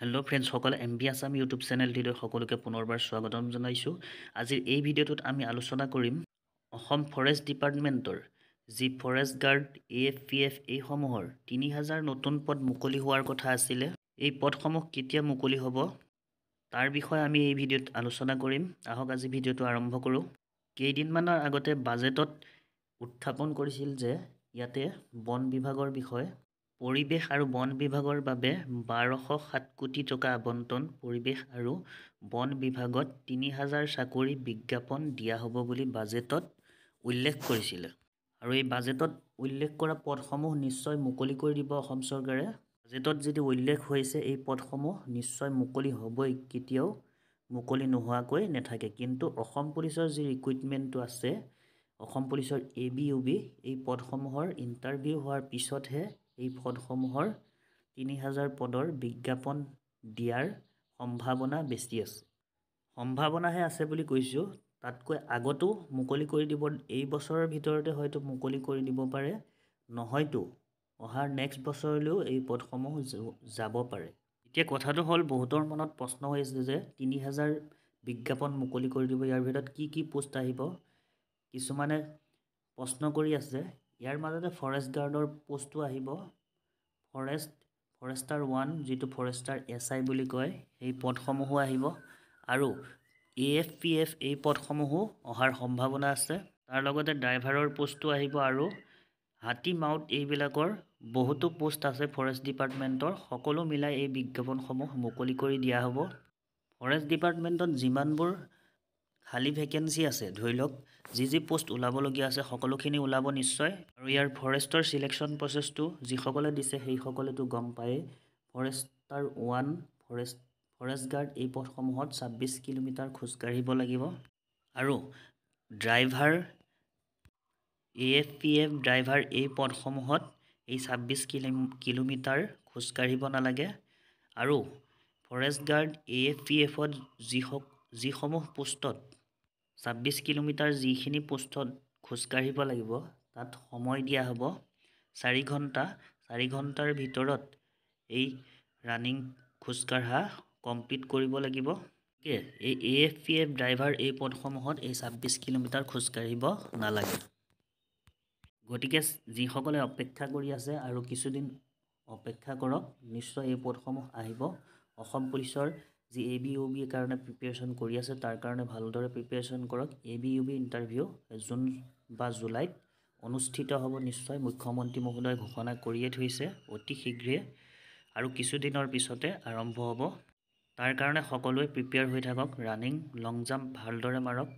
hello' ফ্ৰেণ্ডছসকল M B Assam YouTube চেনেলটিলৈ সকলোকে পুনৰবাৰ স্বাগতম জনাইছোঁ আজিৰ এই ভিডিঅ'টোত আমি আলোচনা কৰিম অসম ফৰেষ্ট ডিপাৰ্টমেণ্টৰ যি forest guard A F P F এইসমূহৰ তিনি হাজাৰ নতুন পদ মুকলি হোৱাৰ কথা আছিলে এই পদসমূহ কেতিয়া মুকলি হ'ব তাৰ বিষয়ে আমি এই ভিডিঅ'ত আলোচনা কৰিম আহক আজি ভিডিঅ'টো আৰম্ভ কৰোঁ কেইদিনমানৰ আগতে বাজেটত উত্থাপন কৰিছিল যে ইয়াতে বন বিভাগৰ বিষয়ে পৰিৱেশ আৰু বন বিভাগৰ বাবে বাৰশ সাত কোটি টকা আবণ্টন পৰিৱেশ আৰু বন বিভাগত তিনি হাজাৰ চাকৰি বিজ্ঞাপন দিয়া হ'ব বুলি বাজেটত উল্লেখ কৰিছিলে আৰু এই বাজেটত উল্লেখ কৰা পদসমূহ নিশ্চয় মুকলি কৰি দিব অসম চৰকাৰে বাজেটত যদি উল্লেখ হৈছে এই পদসমূহ নিশ্চয় মুকলি হ'বই কেতিয়াও মুকলি নোহোৱাকৈ নেথাকে কিন্তু অসম পুলিচৰ যি ৰিকুইটমেণ্টটো আছে অসম পুলিচৰ এ বি ইউ বি এই পদসমূহৰ ইণ্টাৰভিউ হোৱাৰ পিছতহে এই পদসমূহৰ তিনি হাজাৰ পদৰ বিজ্ঞাপন দিয়াৰ সম্ভাৱনা বেছি আছে সম্ভাৱনাহে আছে বুলি কৈছোঁ তাতকৈ আগতো মুকলি কৰি দিব এই বছৰৰ ভিতৰতে হয়তো মুকলি কৰি দিব পাৰে নহয়তো অহাৰ নেক্সট বছৰলৈও এই পদসমূহ যাব পাৰে এতিয়া কথাটো হ'ল বহুতৰ মনত প্ৰশ্ন হৈ হৈছে যে তিনি হাজাৰ বিজ্ঞাপন মুকলি কৰি দিব ইয়াৰ ভিতৰত কি কি পোষ্ট আহিব কিছুমানে প্ৰশ্ন কৰি আছে ইয়াৰ মাজতে ফৰেষ্ট গাৰ্ডৰ পোষ্টো আহিব ফৰেষ্ট ফৰেষ্টাৰ ওৱান যিটো ফৰেষ্টাৰ এছ আই বুলি কয় সেই পদসমূহো আহিব আৰু এ এফ পি এফ এই পদসমূহো অহাৰ সম্ভাৱনা আছে তাৰ লগতে ড্ৰাইভাৰৰ পোষ্টো আহিব আৰু হাতী মাউত এইবিলাকৰ বহুতো পোষ্ট আছে ফৰেষ্ট ডিপাৰ্টমেণ্টৰ সকলো মিলাই এই বিজ্ঞাপনসমূহ মুকলি কৰি দিয়া হ'ব ফৰেষ্ট ডিপাৰ্টমেণ্টত যিমানবোৰ খালী ভেকেঞ্চি আছে ধৰি লওক যি যি পোষ্ট ওলাবলগীয়া আছে সকলোখিনি ওলাব নিশ্চয় আৰু ইয়াৰ ফৰেষ্টৰ চিলেকশ্যন প্ৰচেছটো যিসকলে দিছে সেইসকলেতো গম পায়েই forester one forest forest guard এই পথসমূহত ছাব্বিছ কিলোমিটাৰ খোজকাঢ়িব লাগিব আৰু driver A F P F driver এই পথসমূহত এই ছাব্বিছ কিলো কিলোমিটাৰ খোজকাঢ়িব নালাগে আৰু forest guard A F P এফত যিসক যিসমূহ পোষ্টত ছাব্বিছ কিলোমিটাৰ যিখিনি পোষ্টত খোজকাঢ়িব লাগিব তাত সময় দিয়া হ'ব চাৰি ঘণ্টা চাৰি ঘণ্টাৰ ভিতৰত এই ৰানিং খোজকাঢ়া কমপ্লিট কৰিব লাগিব গতিকে এই A F P F driver এই পদসমূহত এই ছাব্বিছ কিলোমিটাৰ খোজকাঢ়িব নালাগে গতিকে যিসকলে অপেক্ষা কৰি আছে আৰু কিছুদিন অপেক্ষা কৰক নিশ্চয় এই পদসমূহ আহিব অসম পুলিচৰ যি এ বি ইউ বিৰ কাৰণে প্ৰিপেৰেশ্যন কৰি আছে তাৰ কাৰণে ভালদৰে প্ৰিপেৰেশ্যন কৰক A B U B interview June বা জুলাইত অনুষ্ঠিত হ'ব নিশ্চয় মুখ্যমন্ত্ৰী মহোদয় ঘোষণা কৰিয়ে থৈছে অতি শীঘ্ৰে আৰু কিছুদিনৰ পিছতে আৰম্ভ হ'ব তাৰ কাৰণে সকলোৱে প্ৰিপেয়াৰ হৈ থাকক ৰানিং লং জাম্প ভালদৰে মাৰক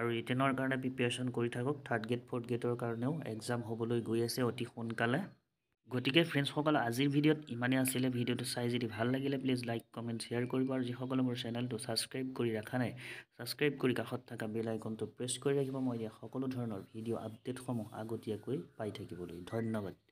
আৰু ৰিটেনৰ কাৰণে প্ৰিপেৰেশ্যন কৰি থাকক থাৰ্ড গ্ৰেড ফ'ৰ্থ গ্ৰেডৰ কাৰণেও এক্সাম হ'বলৈ গৈ আছে অতি সোনকালে গতিকে ফ্ৰেণ্ডছসকল আজিৰ ভিডিঅ'ত ইমানেই আছিলে ভিডিঅ'টো চাই যদি ভাল লাগিলে প্লিজ লাইক কমেণ্ট শ্বেয়াৰ কৰিব আৰু যিসকলে মোৰ চেনেলটো ছাবস্ক্ৰাইব কৰি ৰখা নাই ছাবস্ক্ৰাইব কৰি কাষত থকা বেল আইকনটো প্ৰেছ কৰি ৰাখিব মই দিয়া সকলো ধৰণৰ ভিডিঅ' আপডেটসমূহ আগতীয়াকৈ পাই থাকিবলৈ ধন্যবাদ